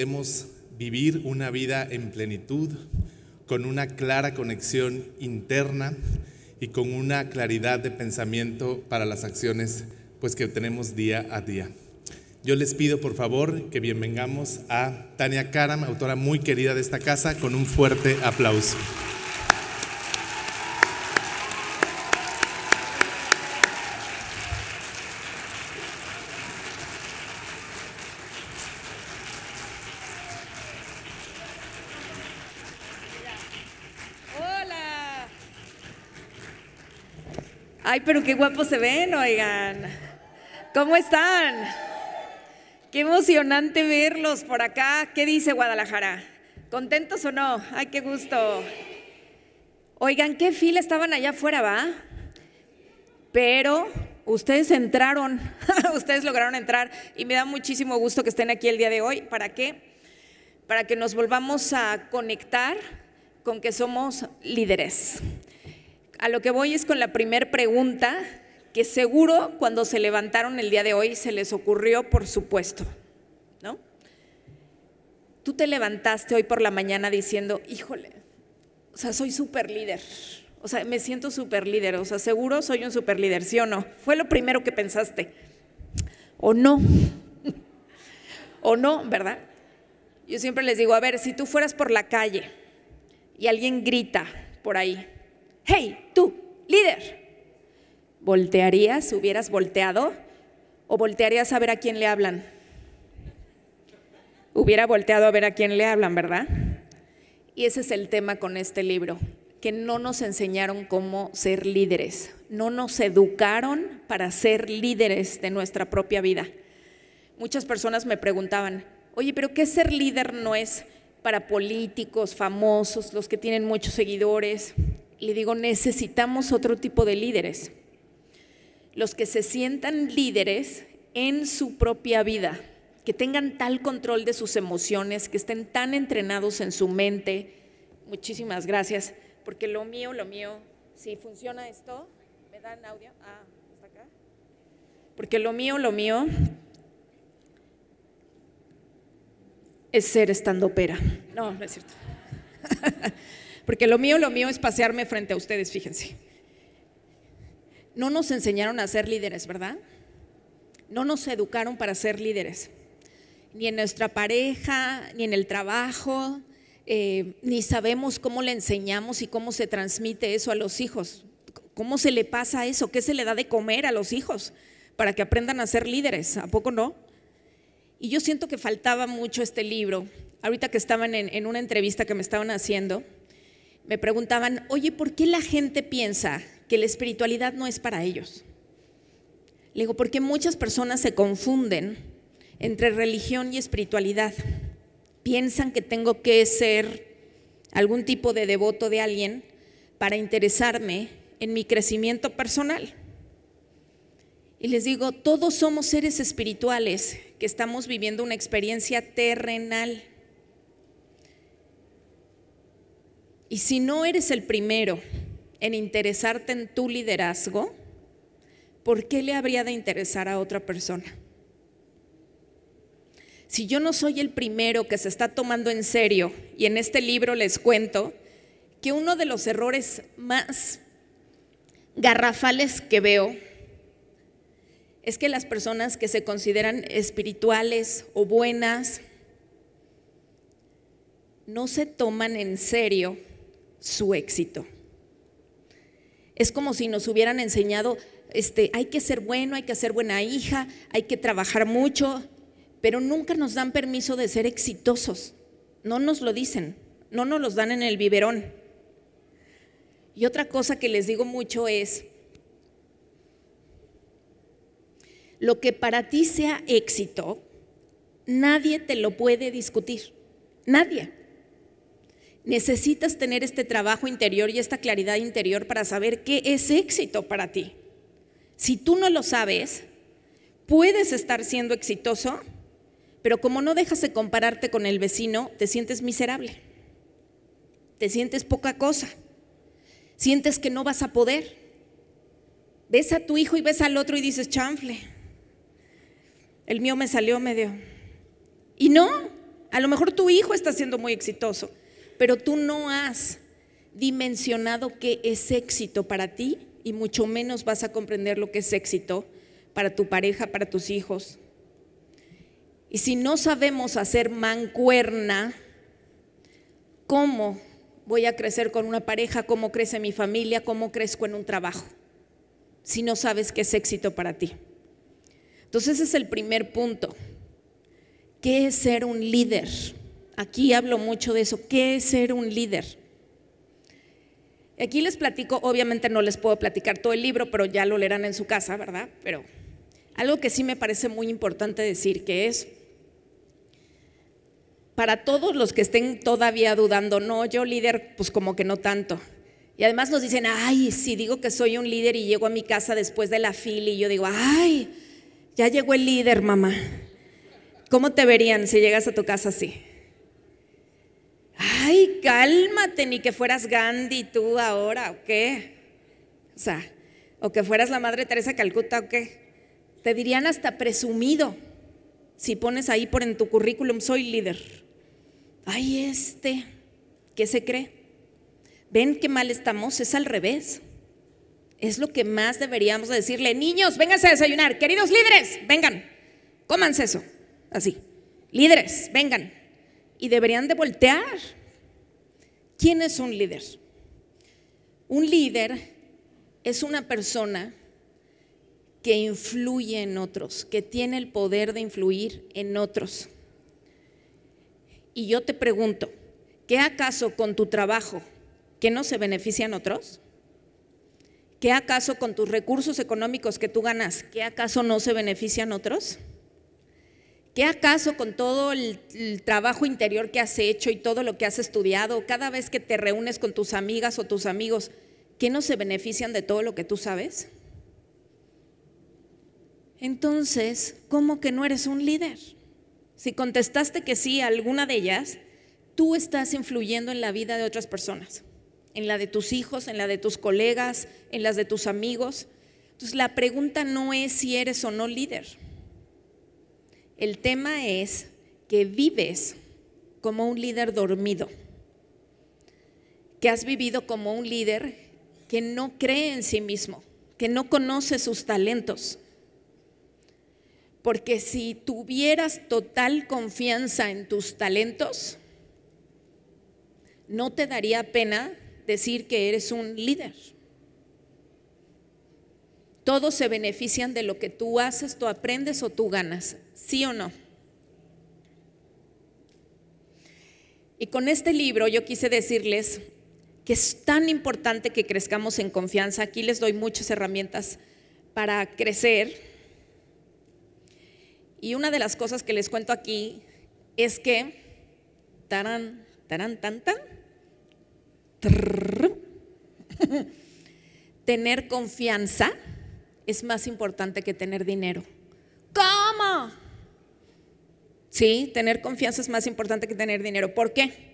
Podemos vivir una vida en plenitud, con una clara conexión interna y con una claridad de pensamiento para las acciones pues que tenemos día a día. Yo les pido por favor que bienvengamos a Tania Karam, autora muy querida de esta casa, con un fuerte aplauso. pero qué guapos se ven, oigan. ¿Cómo están? Qué emocionante verlos por acá. ¿Qué dice Guadalajara? ¿Contentos o no? Ay, qué gusto. Oigan, qué fila estaban allá afuera, ¿va? Pero ustedes entraron, ustedes lograron entrar y me da muchísimo gusto que estén aquí el día de hoy. ¿Para qué? Para que nos volvamos a conectar con que somos líderes a lo que voy es con la primera pregunta, que seguro cuando se levantaron el día de hoy se les ocurrió, por supuesto, ¿no? Tú te levantaste hoy por la mañana diciendo, híjole, o sea, soy super líder, o sea, me siento super líder, o sea, seguro soy un super líder, ¿sí o no? Fue lo primero que pensaste, o no, o no, ¿verdad? Yo siempre les digo, a ver, si tú fueras por la calle y alguien grita por ahí, hey, tú, líder, ¿voltearías, hubieras volteado? ¿O voltearías a ver a quién le hablan? Hubiera volteado a ver a quién le hablan, ¿verdad? Y ese es el tema con este libro, que no nos enseñaron cómo ser líderes, no nos educaron para ser líderes de nuestra propia vida. Muchas personas me preguntaban, oye, pero ¿qué ser líder no es para políticos, famosos, los que tienen muchos seguidores? le digo, necesitamos otro tipo de líderes, los que se sientan líderes en su propia vida, que tengan tal control de sus emociones, que estén tan entrenados en su mente. Muchísimas gracias, porque lo mío, lo mío, si funciona esto, ¿me dan audio? Ah, está acá. Porque lo mío, lo mío es ser estando pera. No, no es cierto. Porque lo mío, lo mío es pasearme frente a ustedes, fíjense. No nos enseñaron a ser líderes, ¿verdad? No nos educaron para ser líderes. Ni en nuestra pareja, ni en el trabajo, eh, ni sabemos cómo le enseñamos y cómo se transmite eso a los hijos. ¿Cómo se le pasa eso? ¿Qué se le da de comer a los hijos para que aprendan a ser líderes? ¿A poco no? Y yo siento que faltaba mucho este libro. Ahorita que estaban en, en una entrevista que me estaban haciendo, me preguntaban, oye, ¿por qué la gente piensa que la espiritualidad no es para ellos? Le digo, porque muchas personas se confunden entre religión y espiritualidad. Piensan que tengo que ser algún tipo de devoto de alguien para interesarme en mi crecimiento personal. Y les digo, todos somos seres espirituales que estamos viviendo una experiencia terrenal. Y si no eres el primero en interesarte en tu liderazgo, ¿por qué le habría de interesar a otra persona? Si yo no soy el primero que se está tomando en serio, y en este libro les cuento que uno de los errores más garrafales que veo es que las personas que se consideran espirituales o buenas no se toman en serio su éxito. Es como si nos hubieran enseñado, este, hay que ser bueno, hay que ser buena hija, hay que trabajar mucho, pero nunca nos dan permiso de ser exitosos. No nos lo dicen, no nos los dan en el biberón. Y otra cosa que les digo mucho es, lo que para ti sea éxito, nadie te lo puede discutir, nadie. Necesitas tener este trabajo interior y esta claridad interior para saber qué es éxito para ti. Si tú no lo sabes, puedes estar siendo exitoso, pero como no dejas de compararte con el vecino, te sientes miserable. Te sientes poca cosa. Sientes que no vas a poder. Ves a tu hijo y ves al otro y dices, chanfle, el mío me salió medio. Y no, a lo mejor tu hijo está siendo muy exitoso pero tú no has dimensionado qué es éxito para ti y mucho menos vas a comprender lo que es éxito para tu pareja, para tus hijos. Y si no sabemos hacer mancuerna, ¿cómo voy a crecer con una pareja? ¿Cómo crece mi familia? ¿Cómo crezco en un trabajo? Si no sabes qué es éxito para ti. Entonces ese es el primer punto. ¿Qué es ser un líder? Aquí hablo mucho de eso. ¿Qué es ser un líder? Aquí les platico, obviamente no les puedo platicar todo el libro, pero ya lo leerán en su casa, ¿verdad? Pero algo que sí me parece muy importante decir, que es, para todos los que estén todavía dudando, no, yo líder, pues como que no tanto. Y además nos dicen, ay, si digo que soy un líder y llego a mi casa después de la fila y yo digo, ay, ya llegó el líder, mamá. ¿Cómo te verían si llegas a tu casa así? ay, cálmate, ni que fueras Gandhi tú ahora, ¿o qué? O sea, o que fueras la Madre Teresa Calcuta, ¿o qué? Te dirían hasta presumido si pones ahí por en tu currículum, soy líder. Ay, este, ¿qué se cree? ¿Ven qué mal estamos? Es al revés. Es lo que más deberíamos decirle. Niños, vénganse a desayunar. Queridos líderes, vengan. Cómanse eso. Así. Líderes, vengan y deberían de voltear. ¿Quién es un líder? Un líder es una persona que influye en otros, que tiene el poder de influir en otros. Y yo te pregunto, ¿qué acaso con tu trabajo que no se benefician otros? ¿Qué acaso con tus recursos económicos que tú ganas, qué acaso no se benefician otros? ¿Qué acaso con todo el, trabajo interior que has hecho y todo lo que has estudiado, cada vez que te reúnes con tus amigas o tus amigos, que no se benefician de todo lo que tú sabes? Entonces, ¿cómo que no eres un líder? Si contestaste que sí a alguna de ellas, tú estás influyendo en la vida de otras personas, en la de tus hijos, en la de tus colegas, en las de tus amigos. Entonces, la pregunta no es si eres o no líder. El tema es que vives como un líder dormido, que has vivido como un líder que no cree en sí mismo, que no conoce sus talentos. Porque si tuvieras total confianza en tus talentos, no te daría pena decir que eres un líder. Todos se benefician de lo que tú haces, tú aprendes o tú ganas, ¿sí o no? Y con este libro yo quise decirles que es tan importante que crezcamos en confianza. Aquí les doy muchas herramientas para crecer. Y una de las cosas que les cuento aquí es que, tarán, tarán, tan, tan, tener confianza es más importante que tener dinero. ¿Cómo? Sí, tener confianza es más importante que tener dinero. ¿Por qué?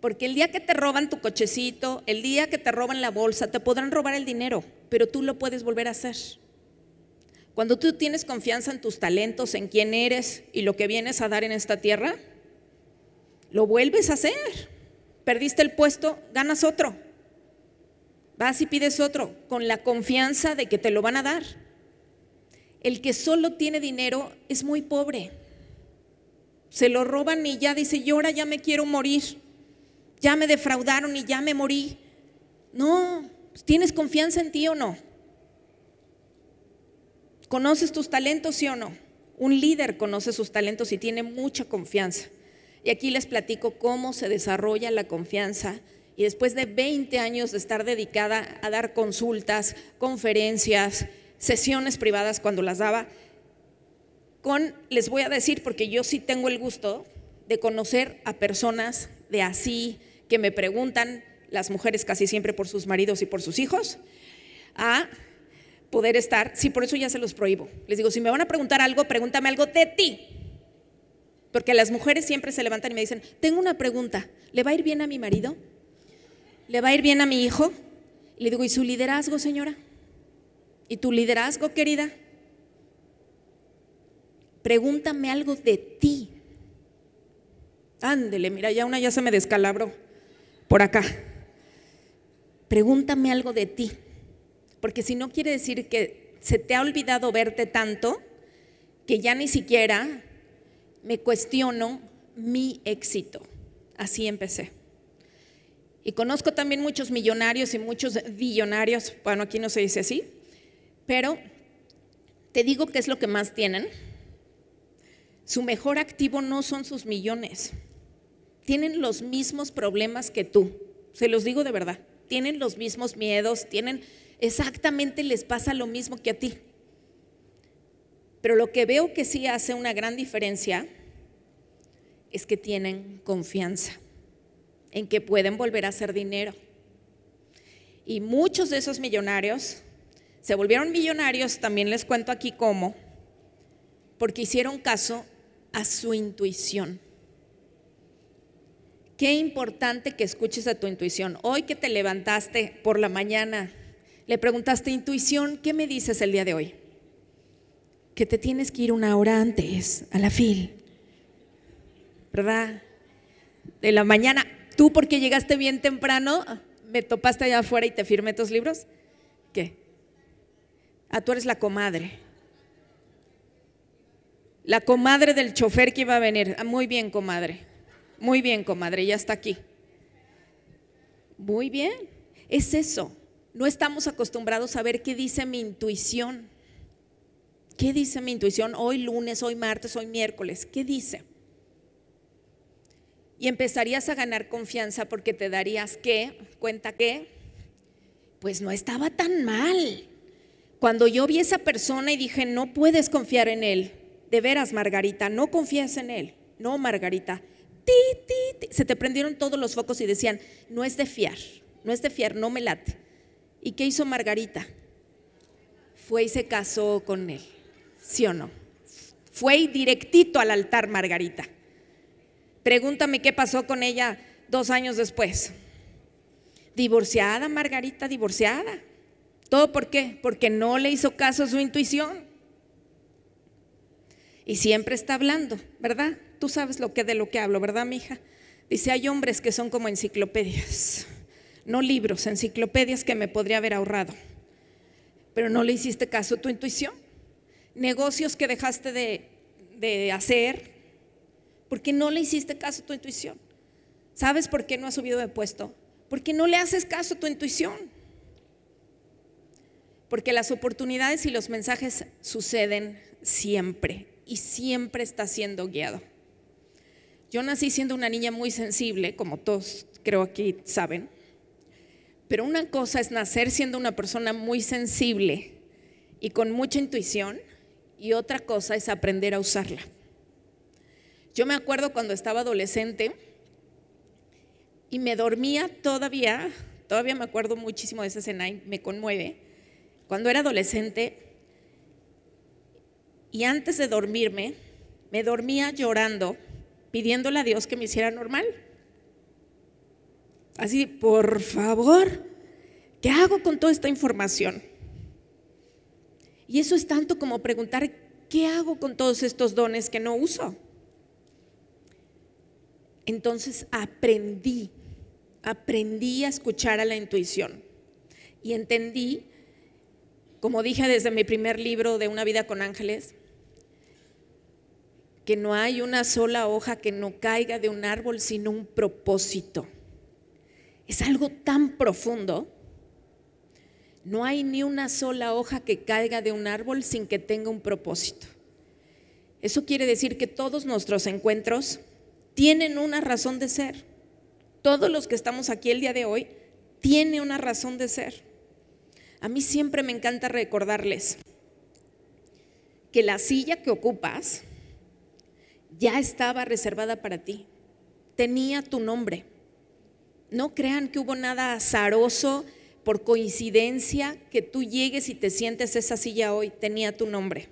Porque el día que te roban tu cochecito, el día que te roban la bolsa, te podrán robar el dinero, pero tú lo puedes volver a hacer. Cuando tú tienes confianza en tus talentos, en quién eres y lo que vienes a dar en esta tierra, lo vuelves a hacer. Perdiste el puesto, ganas otro. Vas y pides otro con la confianza de que te lo van a dar. El que solo tiene dinero es muy pobre. Se lo roban y ya dice, yo ahora ya me quiero morir. Ya me defraudaron y ya me morí. No, pues, ¿tienes confianza en ti o no? ¿Conoces tus talentos, sí o no? Un líder conoce sus talentos y tiene mucha confianza. Y aquí les platico cómo se desarrolla la confianza y después de 20 años de estar dedicada a dar consultas, conferencias, sesiones privadas cuando las daba, con, les voy a decir, porque yo sí tengo el gusto de conocer a personas de así, que me preguntan, las mujeres casi siempre por sus maridos y por sus hijos, a poder estar, sí, por eso ya se los prohíbo. Les digo, si me van a preguntar algo, pregúntame algo de ti. Porque las mujeres siempre se levantan y me dicen, tengo una pregunta, ¿le va a ir bien a mi marido? ¿le va a ir bien a mi hijo? le digo, ¿y su liderazgo, señora? ¿Y tu liderazgo, querida? Pregúntame algo de ti. Ándele, mira, ya una ya se me descalabró por acá. Pregúntame algo de ti. Porque si no quiere decir que se te ha olvidado verte tanto que ya ni siquiera me cuestiono mi éxito. Así empecé. Y conozco también muchos millonarios y muchos billonarios, bueno, aquí no se dice así, pero te digo que es lo que más tienen. Su mejor activo no son sus millones. Tienen los mismos problemas que tú. Se los digo de verdad. Tienen los mismos miedos, tienen exactamente les pasa lo mismo que a ti. Pero lo que veo que sí hace una gran diferencia es que tienen confianza en que pueden volver a hacer dinero. Y muchos de esos millonarios se volvieron millonarios, también les cuento aquí cómo, porque hicieron caso a su intuición. Qué importante que escuches a tu intuición. Hoy que te levantaste por la mañana, le preguntaste, intuición, ¿qué me dices el día de hoy? Que te tienes que ir una hora antes a la fil, ¿verdad? De la mañana, tú porque llegaste bien temprano, ah. me topaste allá afuera y te firmé tus libros. ¿Qué? Ah, tú eres la comadre. La comadre del chofer que iba a venir. Ah, muy bien, comadre. Muy bien, comadre, ya está aquí. Muy bien. Es eso. No estamos acostumbrados a ver qué dice mi intuición. ¿Qué dice mi intuición hoy lunes, hoy martes, hoy miércoles? ¿Qué dice? Y empezarías a ganar confianza porque te darías que, cuenta que, pues no estaba tan mal. Cuando yo vi a esa persona y dije, no puedes confiar en él. De veras, Margarita, no confías en él. No, Margarita. Ti, ti, Se te prendieron todos los focos y decían, no es de fiar, no es de fiar, no me late. ¿Y qué hizo Margarita? Fue y se casó con él, ¿sí o no? Fue directito al altar Margarita. Pregúntame qué pasó con ella dos años después. Divorciada, Margarita, divorciada. ¿Todo por qué? Porque no le hizo caso a su intuición. Y siempre está hablando, ¿verdad? Tú sabes lo que de lo que hablo, ¿verdad, mi hija Dice, hay hombres que son como enciclopedias, no libros, enciclopedias que me podría haber ahorrado. Pero no le hiciste caso a tu intuición. Negocios que dejaste de, de hacer, porque no le hiciste caso a tu intuición. ¿Sabes por qué no ha subido de puesto? Porque no le haces caso a tu intuición. Porque las oportunidades y los mensajes suceden siempre y siempre está siendo guiado. Yo nací siendo una niña muy sensible, como todos creo aquí saben, pero una cosa es nacer siendo una persona muy sensible y con mucha intuición y otra cosa es aprender a usarla. Yo me acuerdo cuando estaba adolescente y me dormía todavía, todavía me acuerdo muchísimo de esa escena y me conmueve. Cuando era adolescente y antes de dormirme, me dormía llorando, pidiéndole a Dios que me hiciera normal. Así, por favor, ¿qué hago con toda esta información? Y eso es tanto como preguntar, ¿qué hago con todos estos dones que no uso? Entonces aprendí, aprendí a escuchar a la intuición y entendí, como dije desde mi primer libro de Una vida con ángeles, que no hay una sola hoja que no caiga de un árbol sin un propósito. Es algo tan profundo. No hay ni una sola hoja que caiga de un árbol sin que tenga un propósito. Eso quiere decir que todos nuestros encuentros tienen una razón de ser. Todos los que estamos aquí el día de hoy tienen una razón de ser. A mí siempre me encanta recordarles que la silla que ocupas ya estaba reservada para ti. Tenía tu nombre. No crean que hubo nada azaroso por coincidencia que tú llegues y te sientes esa silla hoy. Tenía tu nombre.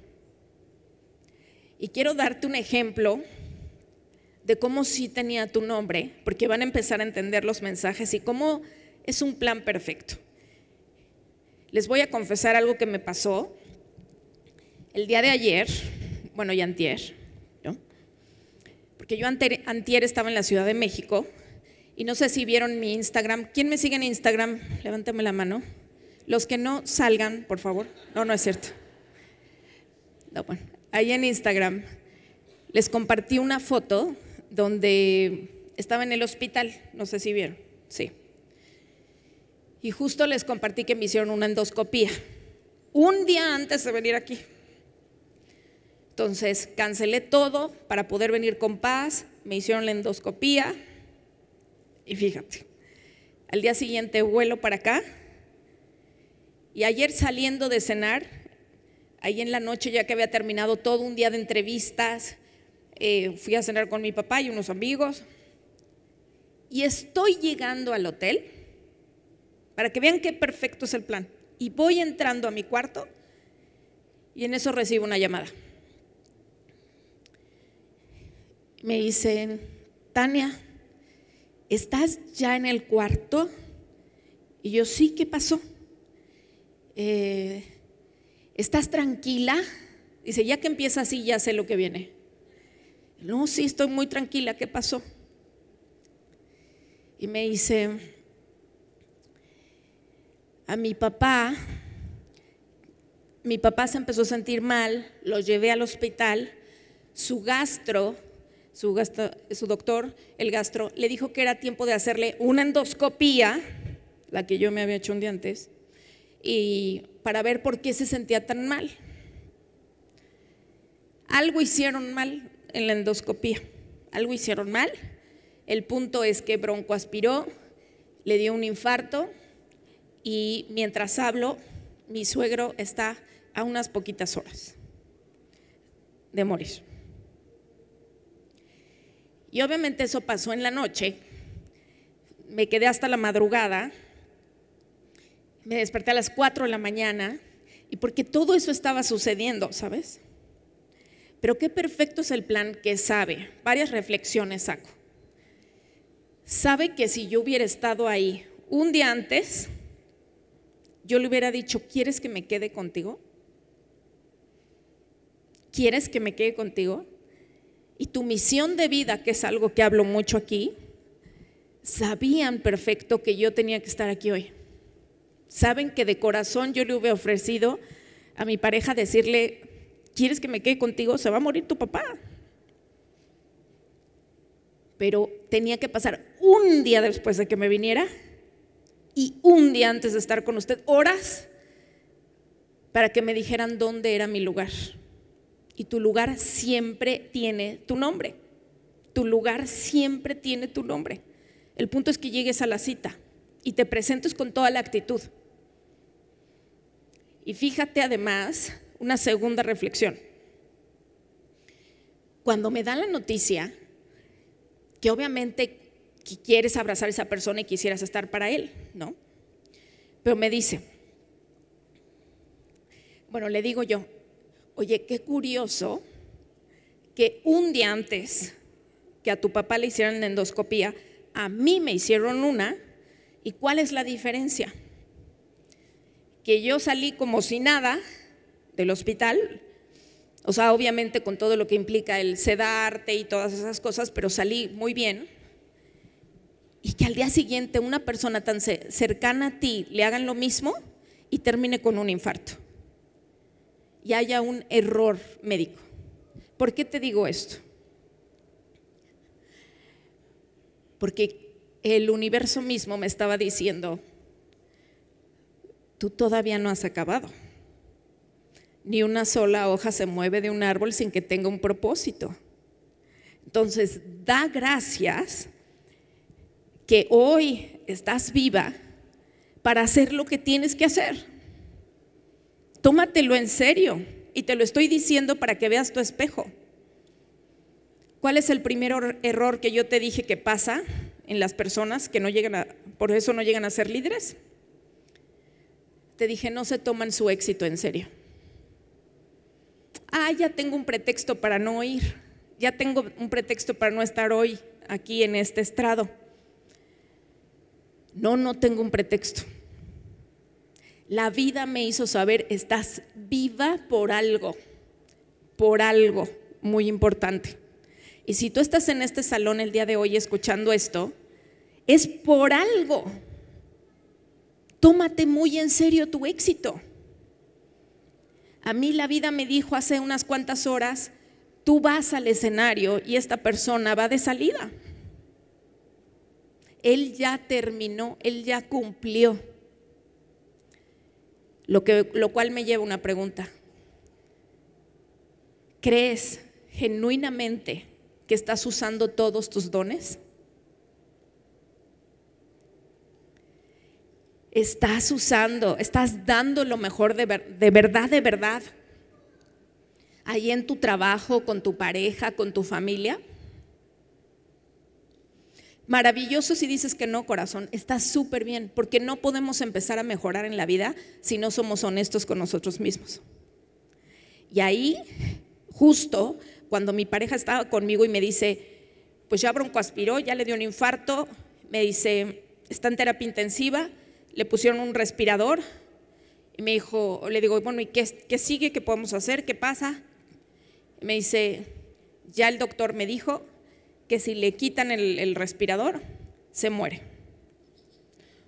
Y quiero darte un ejemplo de cómo sí tenía tu nombre, porque van a empezar a entender los mensajes y cómo es un plan perfecto. Les voy a confesar algo que me pasó el día de ayer, bueno, y antier, ¿no? Porque yo antier, estaba en la Ciudad de México y no sé si vieron mi Instagram. ¿Quién me sigue en Instagram? Levántame la mano. Los que no salgan, por favor. No, no es cierto. ahí en Instagram les compartí una foto donde estaba en el hospital, no sé si vieron, sí. Y justo les compartí que me hicieron una endoscopía, un día antes de venir aquí. Entonces cancelé todo para poder venir con paz, me hicieron la endoscopía y fíjate, al día siguiente vuelo para acá y ayer saliendo de cenar, ahí en la noche ya que había terminado todo un día de entrevistas, eh, fui a cenar con mi papá y unos amigos. Y estoy llegando al hotel, para que vean qué perfecto es el plan. Y voy entrando a mi cuarto y en eso recibo una llamada. Me dicen, Tania, ¿estás ya en el cuarto? Y yo, sí, ¿qué pasó? Eh, ¿Estás tranquila? Dice, ya que empieza así, ya sé lo que viene. No, sí, estoy muy tranquila, ¿qué pasó? Y me dice, a mi papá, mi papá se empezó a sentir mal, lo llevé al hospital, su gastro, su, doctor, el gastro, le dijo que era tiempo de hacerle una endoscopía, la que yo me había hecho un día antes, y para ver por qué se sentía tan mal. Algo hicieron mal, en la endoscopía. Algo hicieron mal. El punto es que Bronco aspiró, le dio un infarto y mientras hablo, mi suegro está a unas poquitas horas de morir. Y obviamente eso pasó en la noche. Me quedé hasta la madrugada. Me desperté a las 4 de la mañana. Y porque todo eso estaba sucediendo, ¿sabes? Pero qué perfecto es el plan que sabe. Varias reflexiones saco. Sabe que si yo hubiera estado ahí un día antes, yo le hubiera dicho, ¿quieres que me quede contigo? ¿Quieres que me quede contigo? Y tu misión de vida, que es algo que hablo mucho aquí, sabían perfecto que yo tenía que estar aquí hoy. Saben que de corazón yo le hubiera ofrecido a mi pareja decirle, ¿Quieres que me quede contigo? Se va a morir tu papá. Pero tenía que pasar un día después de que me viniera y un día antes de estar con usted, horas, para que me dijeran dónde era mi lugar. Y tu lugar siempre tiene tu nombre. Tu lugar siempre tiene tu nombre. El punto es que llegues a la cita y te presentes con toda la actitud. Y fíjate además una segunda reflexión. Cuando me dan la noticia, que obviamente quieres abrazar a esa persona y quisieras estar para él, ¿no? Pero me dice, bueno, le digo yo, oye, qué curioso que un día antes que a tu papá le hicieron la endoscopía, a mí me hicieron una, ¿y cuál es la diferencia? Que yo salí como si nada del hospital. O sea, obviamente con todo lo que implica el sedarte y todas esas cosas, pero salí muy bien. Y que al día siguiente una persona tan cercana a ti le hagan lo mismo y termine con un infarto. Y haya un error médico. ¿Por qué te digo esto? Porque el universo mismo me estaba diciendo, tú todavía no has acabado ni una sola hoja se mueve de un árbol sin que tenga un propósito. Entonces, da gracias que hoy estás viva para hacer lo que tienes que hacer. Tómatelo en serio y te lo estoy diciendo para que veas tu espejo. ¿Cuál es el primer error que yo te dije que pasa en las personas que no llegan a, por eso no llegan a ser líderes? Te dije, no se toman su éxito en serio ah, ya tengo un pretexto para no ir, ya tengo un pretexto para no estar hoy aquí en este estrado. No, no tengo un pretexto. La vida me hizo saber, estás viva por algo, por algo muy importante. Y si tú estás en este salón el día de hoy escuchando esto, es por algo. Tómate muy en serio tu éxito. A mí la vida me dijo hace unas cuantas horas, tú vas al escenario y esta persona va de salida. Él ya terminó, él ya cumplió. Lo, lo cual me lleva una pregunta. ¿Crees genuinamente que estás usando todos tus dones? estás usando, estás dando lo mejor de, verdad, de verdad. Ahí en tu trabajo, con tu pareja, con tu familia. Maravilloso si dices que no, corazón, está súper bien, porque no podemos empezar a mejorar en la vida si no somos honestos con nosotros mismos. Y ahí, justo cuando mi pareja estaba conmigo y me dice, pues ya bronco aspiró, ya le dio un infarto, me dice, está en terapia intensiva, le pusieron un respirador y me dijo, le digo, bueno, ¿y qué, sigue? ¿Qué podemos hacer? ¿Qué pasa? me dice, ya el doctor me dijo que si le quitan el respirador, se muere.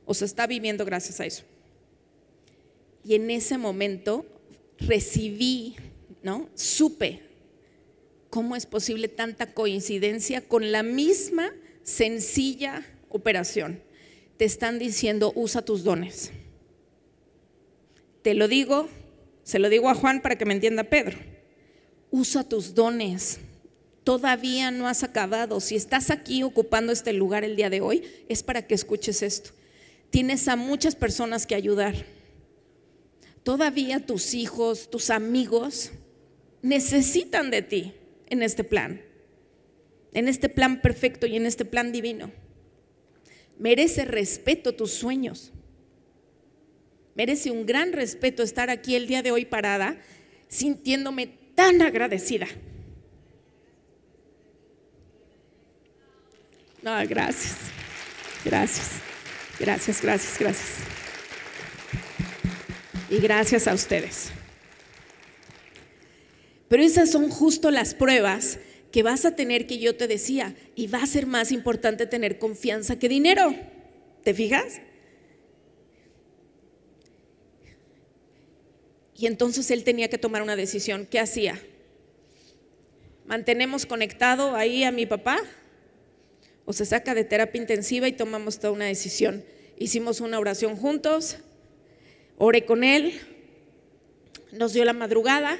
O se está viviendo gracias a eso. Y en ese momento recibí, ¿no? Supe cómo es posible tanta coincidencia con la misma sencilla operación te están diciendo, usa tus dones. Te lo digo, se lo digo a Juan para que me entienda Pedro. Usa tus dones. Todavía no has acabado. Si estás aquí ocupando este lugar el día de hoy, es para que escuches esto. Tienes a muchas personas que ayudar. Todavía tus hijos, tus amigos necesitan de ti en este plan, en este plan perfecto y en este plan divino. Merece respeto tus sueños. Merece un gran respeto estar aquí el día de hoy parada, sintiéndome tan agradecida. No, gracias. Gracias. Gracias, gracias, gracias. Y gracias a ustedes. Pero esas son justo las pruebas que vas a tener que yo te decía, y va a ser más importante tener confianza que dinero. ¿Te fijas? Y entonces él tenía que tomar una decisión. ¿Qué hacía? ¿Mantenemos conectado ahí a mi papá? ¿O se saca de terapia intensiva y tomamos toda una decisión? Hicimos una oración juntos, oré con él, nos dio la madrugada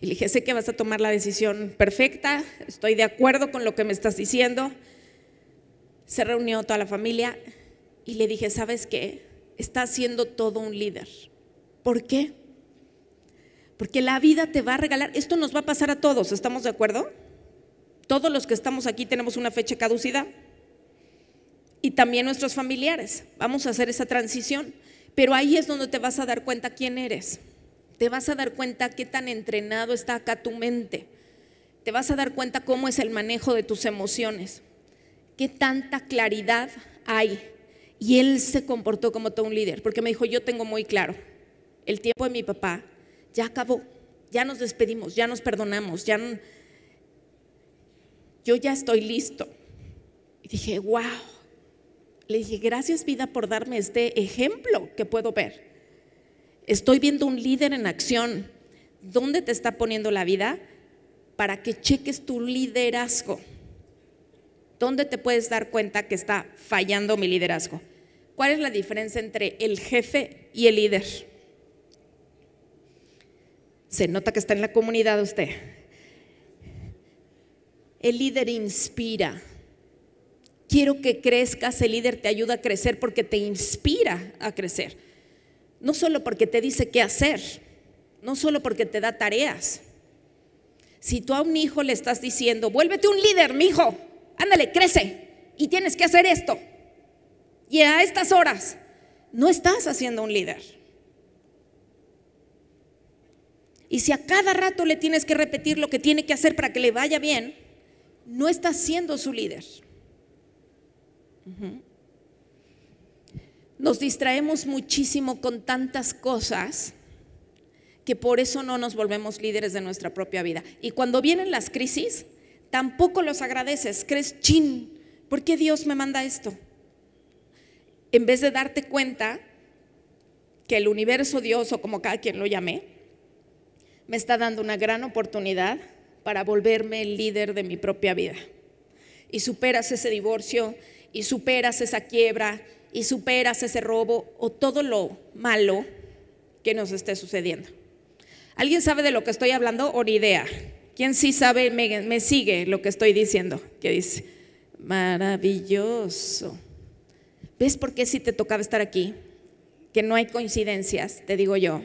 y le dije, sé que vas a tomar la decisión perfecta, estoy de acuerdo con lo que me estás diciendo. Se reunió toda la familia y le dije, ¿sabes qué? Estás siendo todo un líder. ¿Por qué? Porque la vida te va a regalar, esto nos va a pasar a todos, ¿estamos de acuerdo? Todos los que estamos aquí tenemos una fecha caducida y también nuestros familiares. Vamos a hacer esa transición, pero ahí es donde te vas a dar cuenta quién eres. Te vas a dar cuenta qué tan entrenado está acá tu mente. Te vas a dar cuenta cómo es el manejo de tus emociones. Qué tanta claridad hay. Y él se comportó como todo un líder, porque me dijo, yo tengo muy claro, el tiempo de mi papá ya acabó, ya nos despedimos, ya nos perdonamos, ya yo ya estoy listo. Y dije, wow. Le dije, gracias vida por darme este ejemplo que puedo ver. Estoy viendo un líder en acción. ¿Dónde te está poniendo la vida? Para que cheques tu liderazgo. ¿Dónde te puedes dar cuenta que está fallando mi liderazgo? ¿Cuál es la diferencia entre el jefe y el líder? Se nota que está en la comunidad usted. El líder inspira. Quiero que crezcas, el líder te ayuda a crecer porque te inspira a crecer. No solo porque te dice qué hacer, no solo porque te da tareas. Si tú a un hijo le estás diciendo, vuélvete un líder, mi hijo, ándale, crece y tienes que hacer esto. Y a estas horas no estás haciendo un líder. Y si a cada rato le tienes que repetir lo que tiene que hacer para que le vaya bien, no estás siendo su líder. Nos distraemos muchísimo con tantas cosas que por eso no nos volvemos líderes de nuestra propia vida. Y cuando vienen las crisis, tampoco los agradeces, crees, chin, ¿por qué Dios me manda esto? En vez de darte cuenta que el universo, Dios o como cada quien lo llame, me está dando una gran oportunidad para volverme el líder de mi propia vida. Y superas ese divorcio, y superas esa quiebra, y superas ese robo o todo lo malo que nos esté sucediendo. ¿Alguien sabe de lo que estoy hablando o ni ¿Quién sí sabe, me, sigue lo que estoy diciendo? Que dice, maravilloso. ¿Ves por qué si te tocaba estar aquí? Que no hay coincidencias, te digo yo.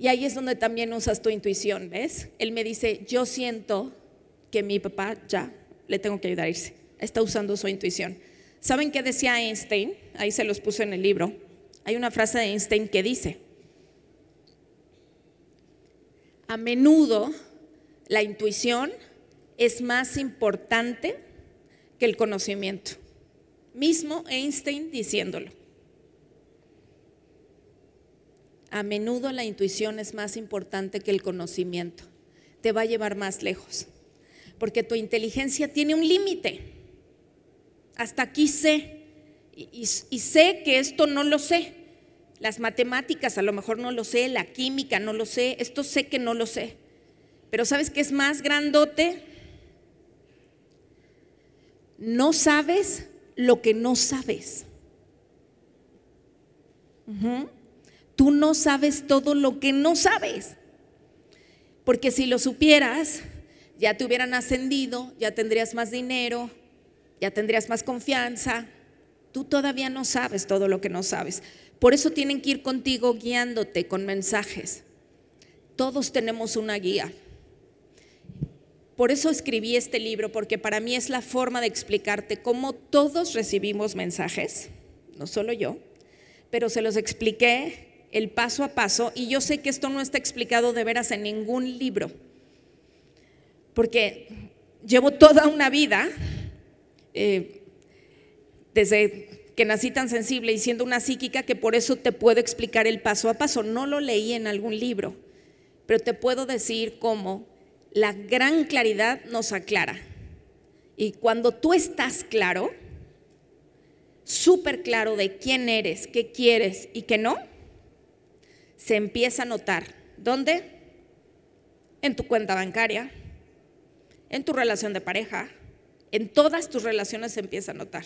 Y ahí es donde también usas tu intuición, ¿ves? Él me dice, yo siento que mi papá ya le tengo que ayudar a irse. Está usando su intuición. ¿Saben qué decía Einstein? Ahí se los puse en el libro. Hay una frase de Einstein que dice, a menudo la intuición es más importante que el conocimiento. Mismo Einstein diciéndolo. A menudo la intuición es más importante que el conocimiento. Te va a llevar más lejos. Porque tu inteligencia tiene un límite hasta aquí sé. Y, sé que esto no lo sé. Las matemáticas a lo mejor no lo sé, la química no lo sé, esto sé que no lo sé. Pero ¿sabes qué es más grandote? No sabes lo que no sabes. Tú no sabes todo lo que no sabes. Porque si lo supieras, ya te hubieran ascendido, ya tendrías más dinero, ya tendrías más confianza. Tú todavía no sabes todo lo que no sabes. Por eso tienen que ir contigo guiándote con mensajes. Todos tenemos una guía. Por eso escribí este libro, porque para mí es la forma de explicarte cómo todos recibimos mensajes, no solo yo, pero se los expliqué el paso a paso y yo sé que esto no está explicado de veras en ningún libro, porque llevo toda una vida eh, desde que nací tan sensible y siendo una psíquica que por eso te puedo explicar el paso a paso. No lo leí en algún libro, pero te puedo decir cómo la gran claridad nos aclara. Y cuando tú estás claro, súper claro de quién eres, qué quieres y qué no, se empieza a notar. ¿Dónde? En tu cuenta bancaria, en tu relación de pareja, en todas tus relaciones se empieza a notar.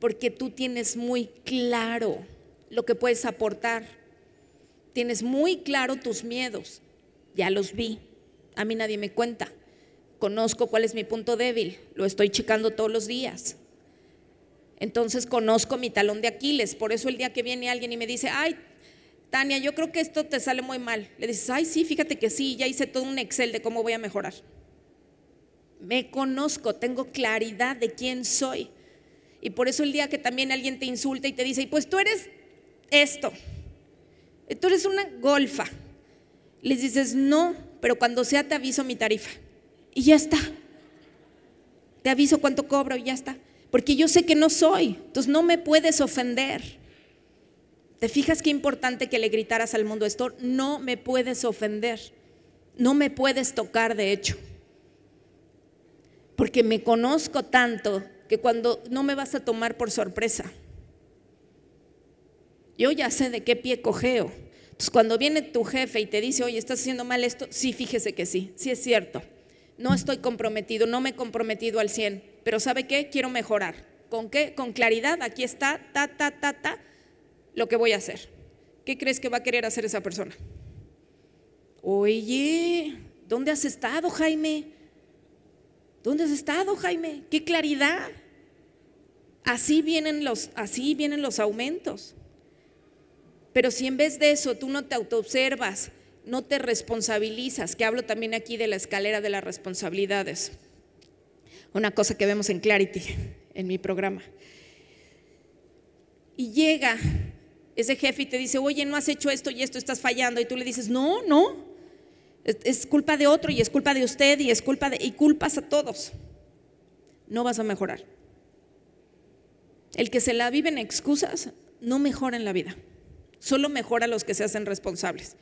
Porque tú tienes muy claro lo que puedes aportar. Tienes muy claro tus miedos. Ya los vi. A mí nadie me cuenta. Conozco cuál es mi punto débil. Lo estoy checando todos los días. Entonces conozco mi talón de Aquiles. Por eso el día que viene alguien y me dice, ay, Tania, yo creo que esto te sale muy mal. Le dices, ay, sí, fíjate que sí, ya hice todo un Excel de cómo voy a mejorar me conozco, tengo claridad de quién soy. Y por eso el día que también alguien te insulta y te dice, y pues tú eres esto, tú eres una golfa, les dices, no, pero cuando sea te aviso mi tarifa. Y ya está. Te aviso cuánto cobro y ya está. Porque yo sé que no soy, entonces no me puedes ofender. ¿Te fijas qué importante que le gritaras al mundo esto? No me puedes ofender, no me puedes tocar, de hecho porque me conozco tanto que cuando no me vas a tomar por sorpresa. Yo ya sé de qué pie cojeo. Entonces, cuando viene tu jefe y te dice, oye, estás haciendo mal esto, sí, fíjese que sí, sí es cierto. No estoy comprometido, no me he comprometido al 100, pero ¿sabe qué? Quiero mejorar. ¿Con qué? Con claridad, aquí está, ta, ta, ta, ta, lo que voy a hacer. ¿Qué crees que va a querer hacer esa persona? Oye, ¿dónde has estado, Jaime? ¿Dónde has estado, Jaime? ¡Qué claridad! Así vienen los, así vienen los aumentos. Pero si en vez de eso tú no te autoobservas, no te responsabilizas, que hablo también aquí de la escalera de las responsabilidades, una cosa que vemos en Clarity, en mi programa, y llega ese jefe y te dice, oye, no has hecho esto y esto, estás fallando, y tú le dices, no, no, es, culpa de otro y es culpa de usted y es culpa de... y culpas a todos. No vas a mejorar. El que se la vive en excusas no mejora en la vida. Solo mejora a los que se hacen responsables.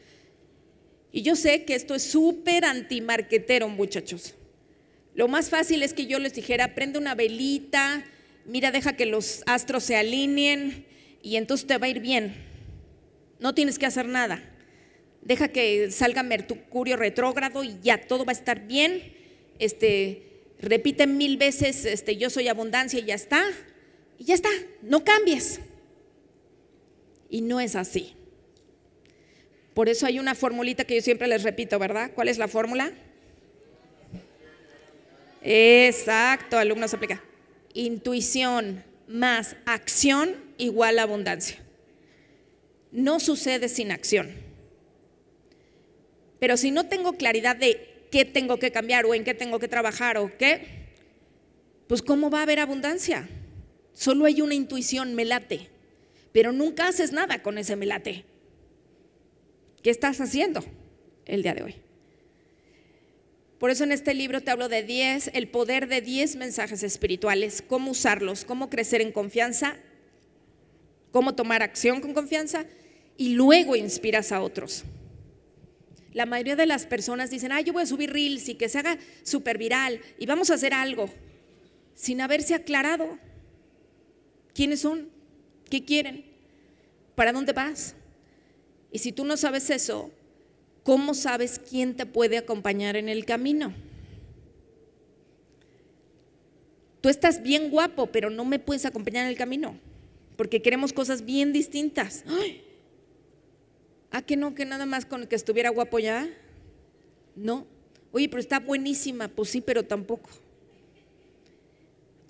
Y yo sé que esto es súper antimarquetero, muchachos. Lo más fácil es que yo les dijera, prende una velita, mira, deja que los astros se alineen y entonces te va a ir bien. No tienes que hacer nada deja que salga Mercurio retrógrado y ya todo va a estar bien. Este, repite mil veces, este, yo soy abundancia y ya está. Y ya está, no cambies. Y no es así. Por eso hay una formulita que yo siempre les repito, ¿verdad? ¿Cuál es la fórmula? Exacto, alumnos aplica. Intuición más acción igual abundancia. No sucede sin acción. Pero si no tengo claridad de qué tengo que cambiar o en qué tengo que trabajar o qué, pues ¿cómo va a haber abundancia? Solo hay una intuición, melate, pero nunca haces nada con ese melate. ¿Qué estás haciendo el día de hoy? Por eso en este libro te hablo de 10, el poder de 10 mensajes espirituales, cómo usarlos, cómo crecer en confianza, cómo tomar acción con confianza y luego inspiras a otros. La mayoría de las personas dicen, ah, yo voy a subir reels y que se haga súper viral y vamos a hacer algo, sin haberse aclarado quiénes son, qué quieren, para dónde vas. Y si tú no sabes eso, ¿cómo sabes quién te puede acompañar en el camino? Tú estás bien guapo, pero no me puedes acompañar en el camino, porque queremos cosas bien distintas. ¡Ay! ¿A que no, que nada más con que estuviera guapo ya. No. Oye, pero está buenísima. Pues sí, pero tampoco.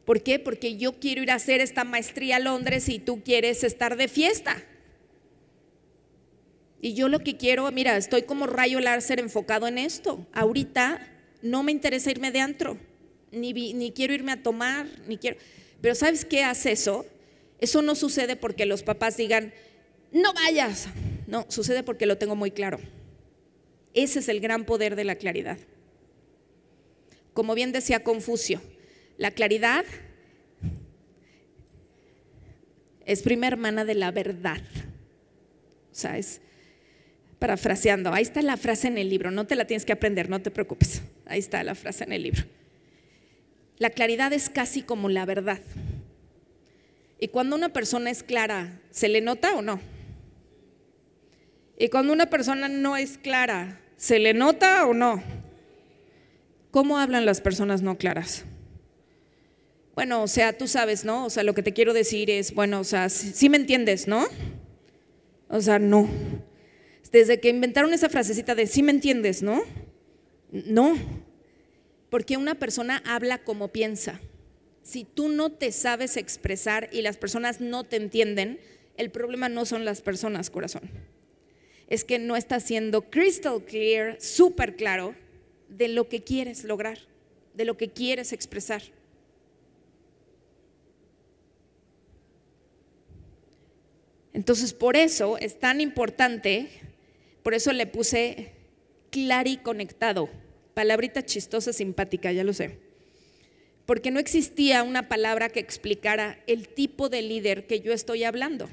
¿Por qué? Porque yo quiero ir a hacer esta maestría a Londres y tú quieres estar de fiesta. Y yo lo que quiero, mira, estoy como rayo láser enfocado en esto. Ahorita no me interesa irme de antro, ni, ni quiero irme a tomar, ni quiero... Pero ¿sabes qué hace eso? Eso no sucede porque los papás digan, no vayas, no, sucede porque lo tengo muy claro. Ese es el gran poder de la claridad. Como bien decía Confucio, la claridad es prima hermana de la verdad. O sea, es parafraseando. Ahí está la frase en el libro, no te la tienes que aprender, no te preocupes. Ahí está la frase en el libro. La claridad es casi como la verdad. Y cuando una persona es clara, ¿se le nota o no? Y cuando una persona no es clara, ¿se le nota o no? ¿Cómo hablan las personas no claras? Bueno, o sea, tú sabes, ¿no? O sea, lo que te quiero decir es, bueno, o sea, sí, me entiendes, ¿no? O sea, no. Desde que inventaron esa frasecita de sí me entiendes, ¿no? No. Porque una persona habla como piensa. Si tú no te sabes expresar y las personas no te entienden, el problema no son las personas, corazón es que no está siendo crystal clear, súper claro, de lo que quieres lograr, de lo que quieres expresar. Entonces, por eso es tan importante, por eso le puse claro y conectado. Palabrita chistosa, simpática, ya lo sé. Porque no existía una palabra que explicara el tipo de líder que yo estoy hablando.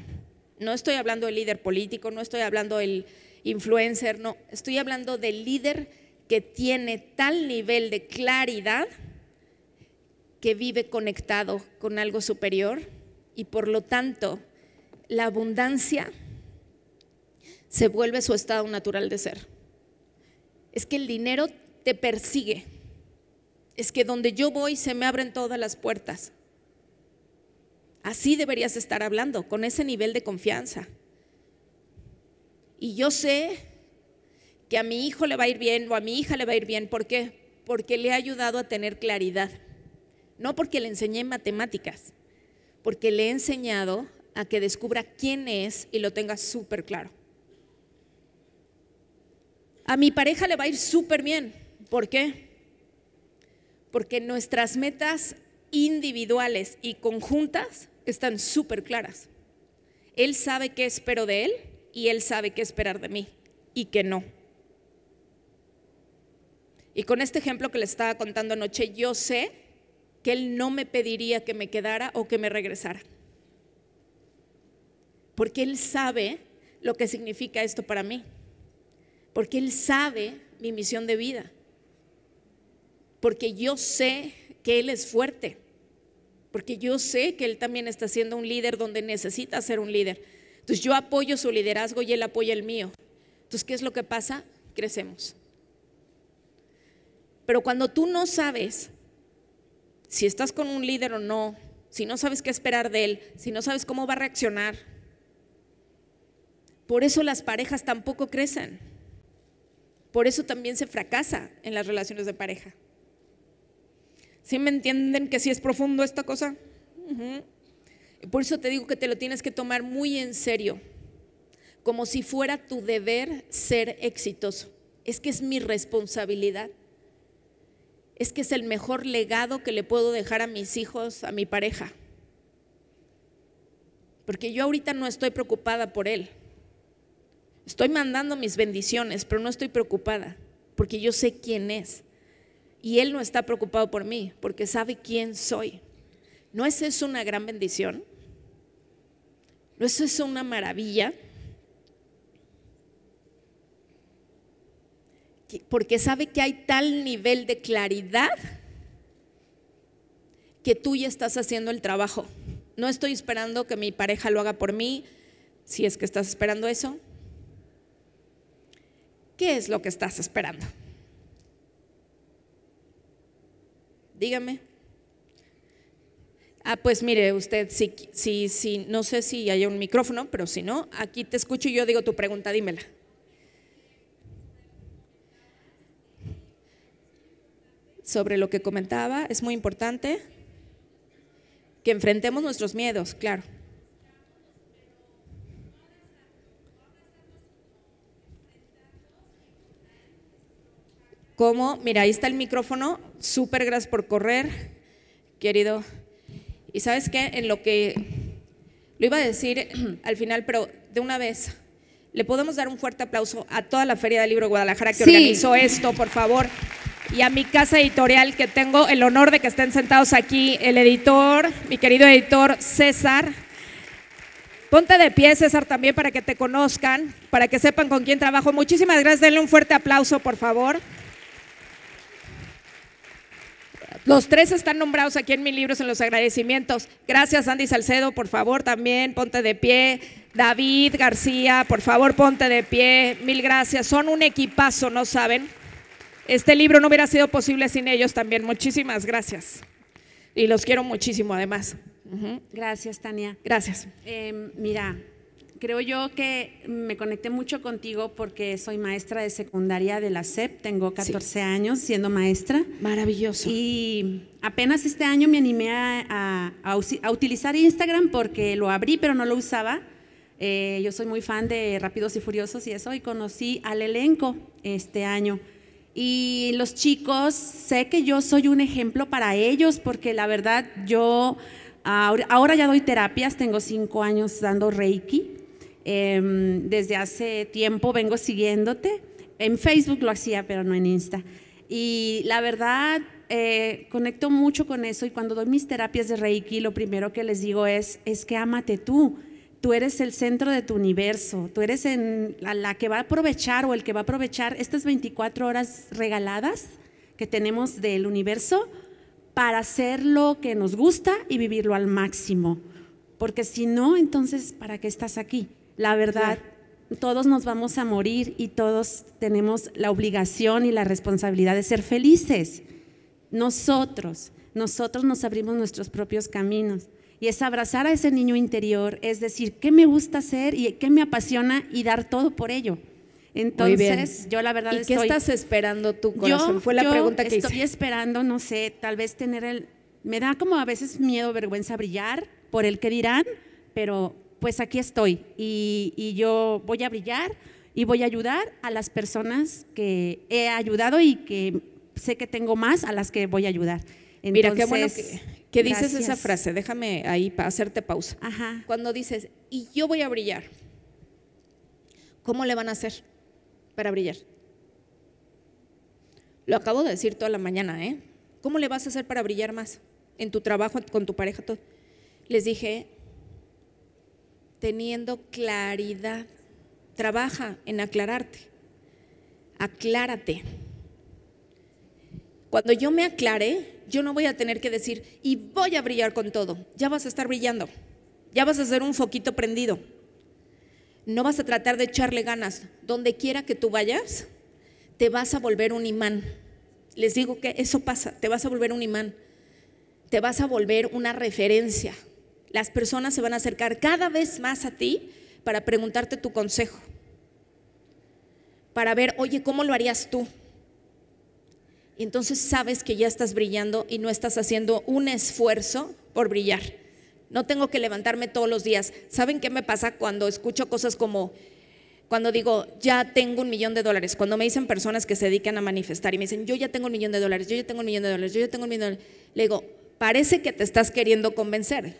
No estoy hablando del líder político, no estoy hablando del influencer, no, estoy hablando del líder que tiene tal nivel de claridad que vive conectado con algo superior y por lo tanto la abundancia se vuelve su estado natural de ser. Es que el dinero te persigue. Es que donde yo voy se me abren todas las puertas. Así deberías estar hablando, con ese nivel de confianza. Y yo sé que a mi hijo le va a ir bien o a mi hija le va a ir bien. ¿Por qué? Porque le he ayudado a tener claridad. No porque le enseñé matemáticas, porque le he enseñado a que descubra quién es y lo tenga súper claro. A mi pareja le va a ir súper bien. ¿Por qué? Porque nuestras metas individuales y conjuntas están súper claras. Él sabe qué espero de él y él sabe qué esperar de mí y qué no. Y con este ejemplo que le estaba contando anoche, yo sé que él no me pediría que me quedara o que me regresara. Porque él sabe lo que significa esto para mí. Porque él sabe mi misión de vida. Porque yo sé que él es fuerte porque yo sé que él también está siendo un líder donde necesita ser un líder. Entonces yo apoyo su liderazgo y él apoya el mío. Entonces, ¿qué es lo que pasa? Crecemos. Pero cuando tú no sabes si estás con un líder o no, si no sabes qué esperar de él, si no sabes cómo va a reaccionar, por eso las parejas tampoco crecen. Por eso también se fracasa en las relaciones de pareja. ¿Sí me entienden que sí es profundo esta cosa? Por eso te digo que te lo tienes que tomar muy en serio, como si fuera tu deber ser exitoso. Es que es mi responsabilidad. Es que es el mejor legado que le puedo dejar a mis hijos, a mi pareja. Porque yo ahorita no estoy preocupada por él. Estoy mandando mis bendiciones, pero no estoy preocupada, porque yo sé quién es y Él no está preocupado por mí porque sabe quién soy. ¿No es eso una gran bendición? ¿No es eso una maravilla? Porque sabe que hay tal nivel de claridad que tú ya estás haciendo el trabajo. No estoy esperando que mi pareja lo haga por mí, si es que estás esperando eso. ¿Qué es lo que estás esperando? Dígame. Ah, pues mire, usted, si, si, si, no sé si hay un micrófono, pero si no, aquí te escucho y yo digo tu pregunta, dímela. Sobre lo que comentaba, es muy importante que enfrentemos nuestros miedos, claro. como, mira, ahí está el micrófono, súper gracias por correr, querido. Y sabes qué, en lo que lo iba a decir al final, pero de una vez, le podemos dar un fuerte aplauso a toda la Feria del Libro de Guadalajara que organizó esto, por favor, y a mi casa editorial que tengo el honor de que estén sentados aquí, el editor, mi querido editor César. Ponte de pie, César, también para que te conozcan, para que sepan con quién trabajo. Muchísimas gracias, denle un fuerte aplauso, por favor. Los tres están nombrados aquí en mi libro, en los agradecimientos. Gracias, Andy Salcedo, por favor, también ponte de pie. David García, por favor, ponte de pie. Mil gracias. Son un equipazo, ¿no saben? Este libro no hubiera sido posible sin ellos también. Muchísimas gracias. Y los quiero muchísimo, además. Gracias, Tania. Gracias. Eh, mira, creo yo que me conecté mucho contigo porque soy maestra de secundaria de la SEP, tengo 14 años siendo maestra. Maravilloso. Y apenas este año me animé a, utilizar Instagram porque lo abrí pero no lo usaba. Eh, yo soy muy fan de Rápidos y Furiosos y eso, y conocí al elenco este año. Y los chicos, sé que yo soy un ejemplo para ellos porque la verdad yo... Ahora ya doy terapias, tengo cinco años dando Reiki Em, desde hace tiempo vengo siguiéndote. En Facebook lo hacía, pero no en Insta. Y la verdad, eh, conecto mucho con eso y cuando doy mis terapias de Reiki, lo primero que les digo es, es que ámate tú. Tú eres el centro de tu universo, tú eres la, que va a aprovechar o el que va a aprovechar estas 24 horas regaladas que tenemos del universo para hacer lo que nos gusta y vivirlo al máximo. Porque si no, entonces, ¿para qué estás aquí? La verdad, todos nos vamos a morir y todos tenemos la obligación y la responsabilidad de ser felices. Nosotros, nosotros nos abrimos nuestros propios caminos. Y es abrazar a ese niño interior, es decir, qué me gusta hacer y qué me apasiona y dar todo por ello. Entonces, yo la verdad ¿Y qué estás esperando tú, corazón? Fue la pregunta que estoy esperando, no sé, tal vez tener el... Me da como a veces miedo, vergüenza brillar por el que dirán, pero pues aquí estoy y, yo voy a brillar y voy a ayudar a las personas que he ayudado y que sé que tengo más a las que voy a ayudar. Mira, qué bueno que, dices esa frase, déjame ahí para hacerte pausa. Ajá. Cuando dices, y yo voy a brillar, ¿cómo le van a hacer para brillar? Lo acabo de decir toda la mañana, ¿eh? ¿Cómo le vas a hacer para brillar más en tu trabajo, con tu pareja? Les dije, teniendo claridad. Trabaja en aclararte. Aclárate. Cuando yo me aclare, yo no voy a tener que decir, y voy a brillar con todo. Ya vas a estar brillando. Ya vas a ser un foquito prendido. No vas a tratar de echarle ganas. Donde quiera que tú vayas, te vas a volver un imán. Les digo que eso pasa. Te vas a volver un imán. Te vas a volver una referencia las personas se van a acercar cada vez más a ti para preguntarte tu consejo, para ver, oye, ¿cómo lo harías tú? Y entonces sabes que ya estás brillando y no estás haciendo un esfuerzo por brillar. No tengo que levantarme todos los días. ¿Saben qué me pasa cuando escucho cosas como, cuando digo, ya tengo un millón de dólares? Cuando me dicen personas que se dedican a manifestar y me dicen, yo ya tengo un millón de dólares, yo ya tengo un millón de dólares, yo ya tengo un millón de dólares, le digo, parece que te estás queriendo convencer.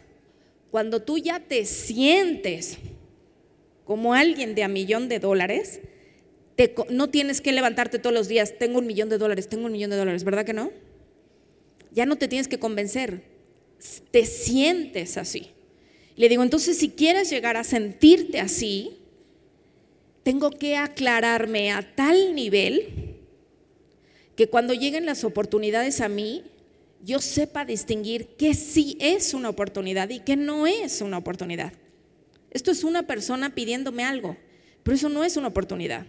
Cuando tú ya te sientes como alguien de a millón de dólares, no tienes que levantarte todos los días, tengo un millón de dólares, tengo un millón de dólares, ¿verdad que no? Ya no te tienes que convencer, te sientes así. Le digo, entonces si quieres llegar a sentirte así, tengo que aclararme a tal nivel que cuando lleguen las oportunidades a mí, yo sepa distinguir qué sí es una oportunidad y qué no es una oportunidad. Esto es una persona pidiéndome algo, pero eso no es una oportunidad.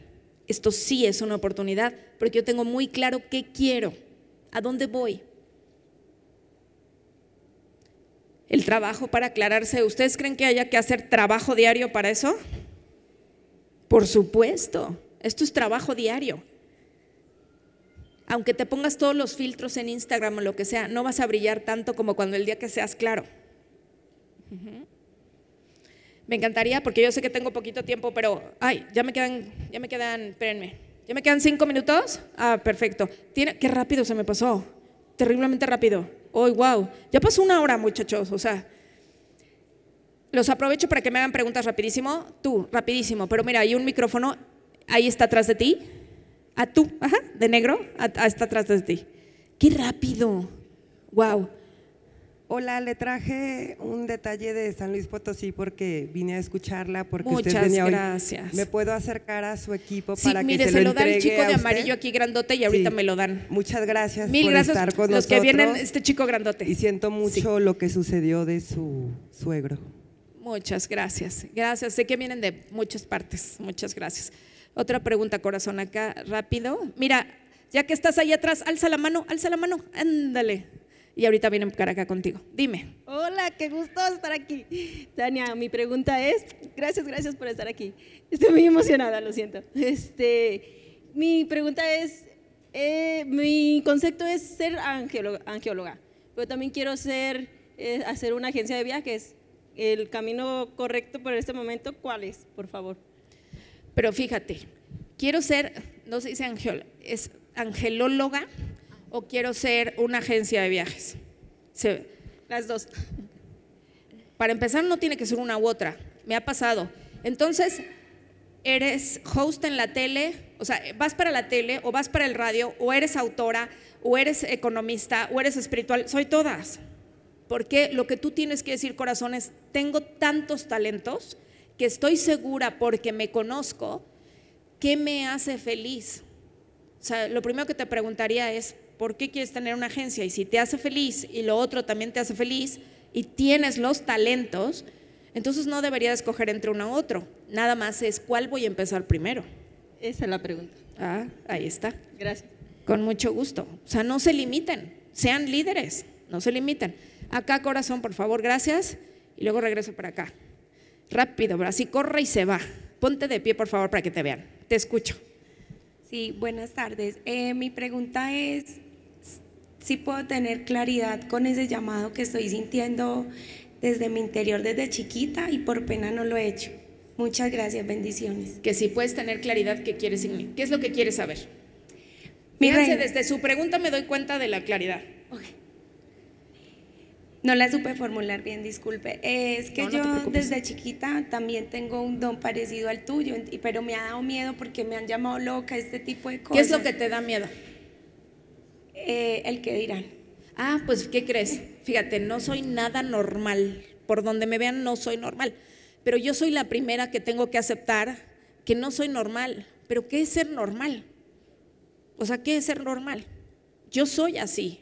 Esto sí es una oportunidad porque yo tengo muy claro qué quiero, a dónde voy. El trabajo para aclararse, ¿ustedes creen que haya que hacer trabajo diario para eso? Por supuesto, esto es trabajo diario aunque te pongas todos los filtros en Instagram o lo que sea, no vas a brillar tanto como cuando el día que seas claro. Me encantaría, porque yo sé que tengo poquito tiempo, pero, ay, ya me quedan, ya me quedan, espérenme, ya me quedan cinco minutos. Ah, perfecto. ¿Tiene, qué rápido se me pasó, terriblemente rápido. Hoy, wow, ya pasó una hora, muchachos, o sea. Los aprovecho para que me hagan preguntas rapidísimo, tú, rapidísimo, pero mira, hay un micrófono, ahí está atrás de ti. A tú, de negro, Está atrás de ti. ¡Qué rápido! ¡Wow! Hola, le traje un detalle de San Luis Potosí porque vine a escucharla porque Muchas usted gracias. ¿Me puedo acercar a su equipo para que se, se lo, da el chico de amarillo aquí grandote y ahorita me lo dan. Muchas gracias por estar con los nosotros. que vienen este chico grandote. Y siento mucho lo que sucedió de su suegro. Muchas gracias. Gracias. Sé que vienen de muchas partes. Muchas gracias. Otra pregunta, corazón, acá rápido. Mira, ya que estás ahí atrás, alza la mano, alza la mano, ándale. Y ahorita vienen para acá contigo. Dime. Hola, qué gusto estar aquí. Tania, mi pregunta es, gracias, gracias por estar aquí. Estoy muy emocionada, lo siento. Este, mi pregunta es, eh, mi concepto es ser angióloga, pero también quiero ser, eh, hacer una agencia de viajes. ¿El camino correcto por este momento cuál es, por favor? Pero fíjate, quiero ser, no sé si es angelóloga o quiero ser una agencia de viajes. las dos. Para empezar, no tiene que ser una u otra. Me ha pasado. Entonces, eres host en la tele, o sea, vas para la tele o vas para el radio, o eres autora, o eres economista, o eres espiritual. Soy todas. Porque lo que tú tienes que decir, corazón, es, tengo tantos talentos que estoy segura porque me conozco, ¿qué me hace feliz? O sea, lo primero que te preguntaría es, ¿por qué quieres tener una agencia? Y si te hace feliz y lo otro también te hace feliz y tienes los talentos, entonces no deberías escoger entre uno u otro. Nada más es cuál voy a empezar primero. Esa es la pregunta. Ah, ahí está. Gracias. Con mucho gusto. O sea, no se limiten, sean líderes, no se limiten. Acá, corazón, por favor, gracias. Y luego regreso para acá. Rápido, así corre y se va. Ponte de pie, por favor, para que te vean. Te escucho. Sí, buenas tardes. Eh, mi pregunta es si puedo tener claridad con ese llamado que estoy sintiendo desde mi interior desde chiquita y por pena no lo he hecho. Muchas gracias, bendiciones. Que si puedes tener claridad qué quieres ¿Qué es lo que quieres saber? mira desde su pregunta me doy cuenta de la claridad. Okay. No la supe formular bien, disculpe. Es que yo desde chiquita también tengo un don parecido al tuyo, pero me ha dado miedo porque me han llamado loca, este tipo de cosas. ¿Qué es lo que te da miedo? Eh, el que dirán. Ah, pues, ¿qué crees? Fíjate, no soy nada normal. Por donde me vean, no soy normal. Pero yo soy la primera que tengo que aceptar que no soy normal. Pero ¿qué es ser normal? O sea, ¿qué es ser normal? Yo soy así,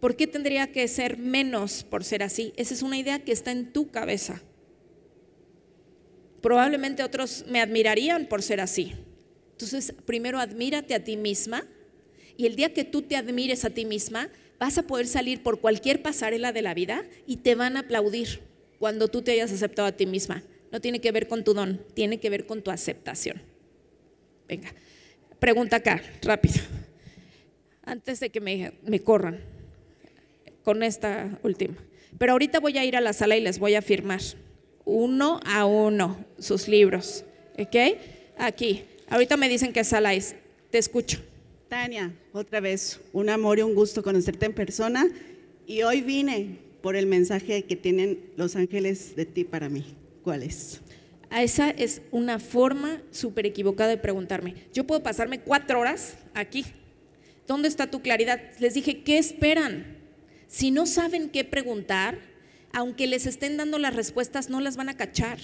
¿Por qué tendría que ser menos por ser así? Esa es una idea que está en tu cabeza. Probablemente otros me admirarían por ser así. Entonces, primero admírate a ti misma y el día que tú te admires a ti misma, vas a poder salir por cualquier pasarela de la vida y te van a aplaudir cuando tú te hayas aceptado a ti misma. No tiene que ver con tu don, tiene que ver con tu aceptación. Venga, pregunta acá, rápido, antes de que me, me corran con esta última. Pero ahorita voy a ir a la sala y les voy a firmar uno a uno sus libros. ¿Ok? Aquí. Ahorita me dicen qué sala es. Te escucho. Tania, otra vez, un amor y un gusto conocerte en persona. Y hoy vine por el mensaje que tienen los ángeles de ti para mí. ¿Cuál es? A ah, esa es una forma súper equivocada de preguntarme. Yo puedo pasarme cuatro horas aquí. ¿Dónde está tu claridad? Les dije, ¿qué esperan? Si no saben qué preguntar, aunque les estén dando las respuestas, no las van a cachar.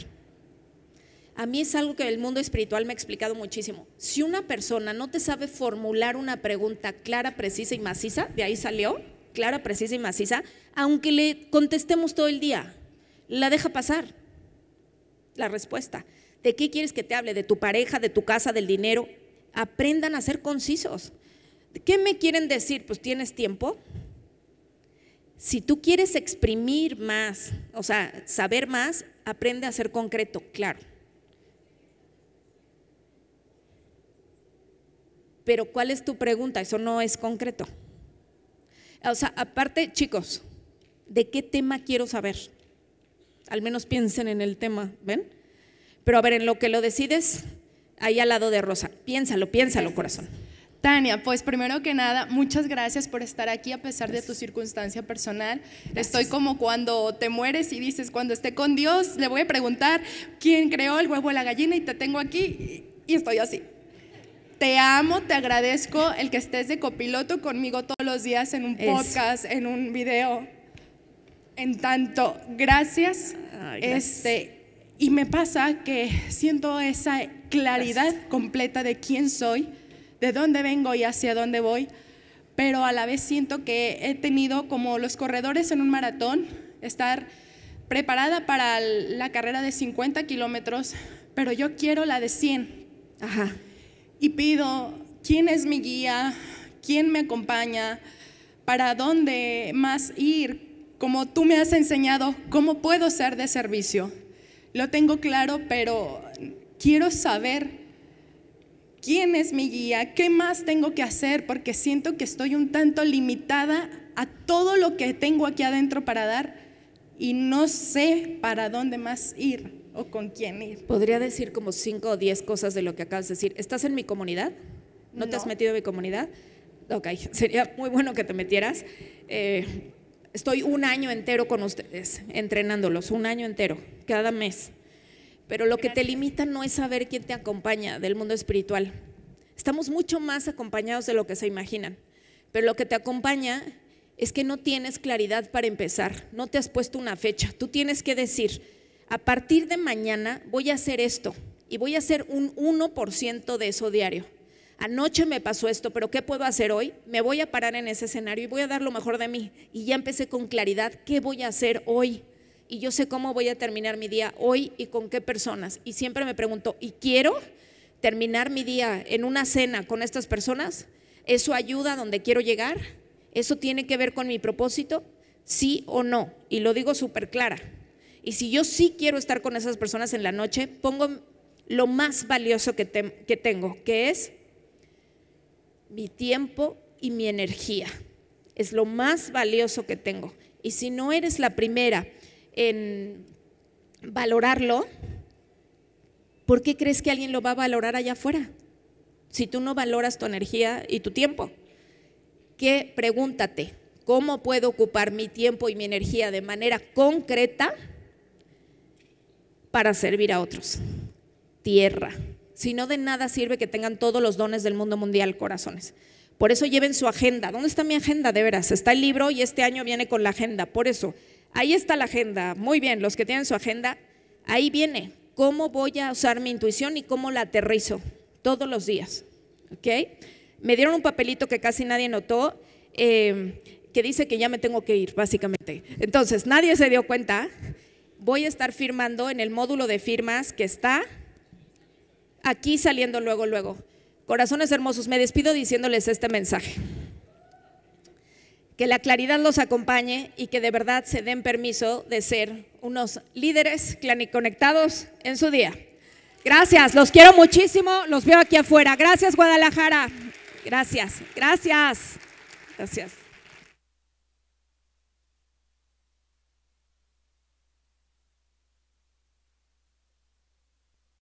A mí es algo que el mundo espiritual me ha explicado muchísimo. Si una persona no te sabe formular una pregunta clara, precisa y maciza, de ahí salió, clara, precisa y maciza, aunque le contestemos todo el día, la deja pasar la respuesta. ¿De qué quieres que te hable? ¿De tu pareja, de tu casa, del dinero? Aprendan a ser concisos. ¿Qué me quieren decir? Pues tienes tiempo. Si tú quieres exprimir más, o sea, saber más, aprende a ser concreto, claro. Pero ¿cuál es tu pregunta? Eso no es concreto. O sea, aparte, chicos, ¿de qué tema quiero saber? Al menos piensen en el tema, ¿ven? Pero a ver, en lo que lo decides, ahí al lado de Rosa. Piénsalo, piénsalo, corazón. Tania, pues primero que nada, muchas gracias por estar aquí a pesar de tu circunstancia personal. Estoy como cuando te mueres y dices, cuando esté con Dios, le voy a preguntar quién creó el huevo de la gallina y te tengo aquí y estoy así. Te amo, te agradezco el que estés de copiloto conmigo todos los días en un podcast, en un video. En tanto, gracias. Este, y me pasa que siento esa claridad completa de quién soy de dónde vengo y hacia dónde voy, pero a la vez siento que he tenido como los corredores en un maratón, estar preparada para la carrera de 50 kilómetros, pero yo quiero la de 100. Ajá. Y pido, ¿quién es mi guía? ¿Quién me acompaña? ¿Para dónde más ir? Como tú me has enseñado, ¿cómo puedo ser de servicio? Lo tengo claro, pero quiero saber ¿Quién es mi guía? ¿Qué más tengo que hacer? Porque siento que estoy un tanto limitada a todo lo que tengo aquí adentro para dar y no sé para dónde más ir o con quién ir. Podría decir como cinco o diez cosas de lo que acabas de decir. ¿Estás en mi comunidad? ¿No, te has metido en mi comunidad? Ok, sería muy bueno que te metieras. Eh, estoy un año entero con ustedes, entrenándolos, un año entero, cada mes pero lo que te limita no es saber quién te acompaña del mundo espiritual. Estamos mucho más acompañados de lo que se imaginan, pero lo que te acompaña es que no tienes claridad para empezar, no te has puesto una fecha, tú tienes que decir, a partir de mañana voy a hacer esto y voy a hacer un 1% de eso diario. Anoche me pasó esto, pero ¿qué puedo hacer hoy? Me voy a parar en ese escenario y voy a dar lo mejor de mí. Y ya empecé con claridad, ¿qué voy a hacer hoy? y yo sé cómo voy a terminar mi día hoy y con qué personas. Y siempre me pregunto, ¿y quiero terminar mi día en una cena con estas personas? ¿Eso ayuda a donde quiero llegar? ¿Eso tiene que ver con mi propósito? ¿Sí o no? Y lo digo súper clara. Y si yo sí quiero estar con esas personas en la noche, pongo lo más valioso que, que tengo, que es mi tiempo y mi energía. Es lo más valioso que tengo. Y si no eres la primera en valorarlo, ¿por qué crees que alguien lo va a valorar allá afuera? Si tú no valoras tu energía y tu tiempo, que pregúntate, ¿cómo puedo ocupar mi tiempo y mi energía de manera concreta para servir a otros? Tierra. Si no, de nada sirve que tengan todos los dones del mundo mundial, corazones. Por eso lleven su agenda. ¿Dónde está mi agenda? De veras, está el libro y este año viene con la agenda. Por eso, Ahí está la agenda. Muy bien, los que tienen su agenda, ahí viene cómo voy a usar mi intuición y cómo la aterrizo todos los días. Me dieron un papelito que casi nadie notó, em, que dice que ya me tengo que ir, básicamente. Entonces, nadie se dio cuenta. Voy a estar firmando en el módulo de firmas que está aquí saliendo luego, luego. Corazones hermosos, me despido diciéndoles este mensaje que la claridad los acompañe y que de verdad se den permiso de ser unos líderes conectados en su día. Gracias, los quiero muchísimo, los veo aquí afuera. Gracias Guadalajara, gracias, gracias, gracias.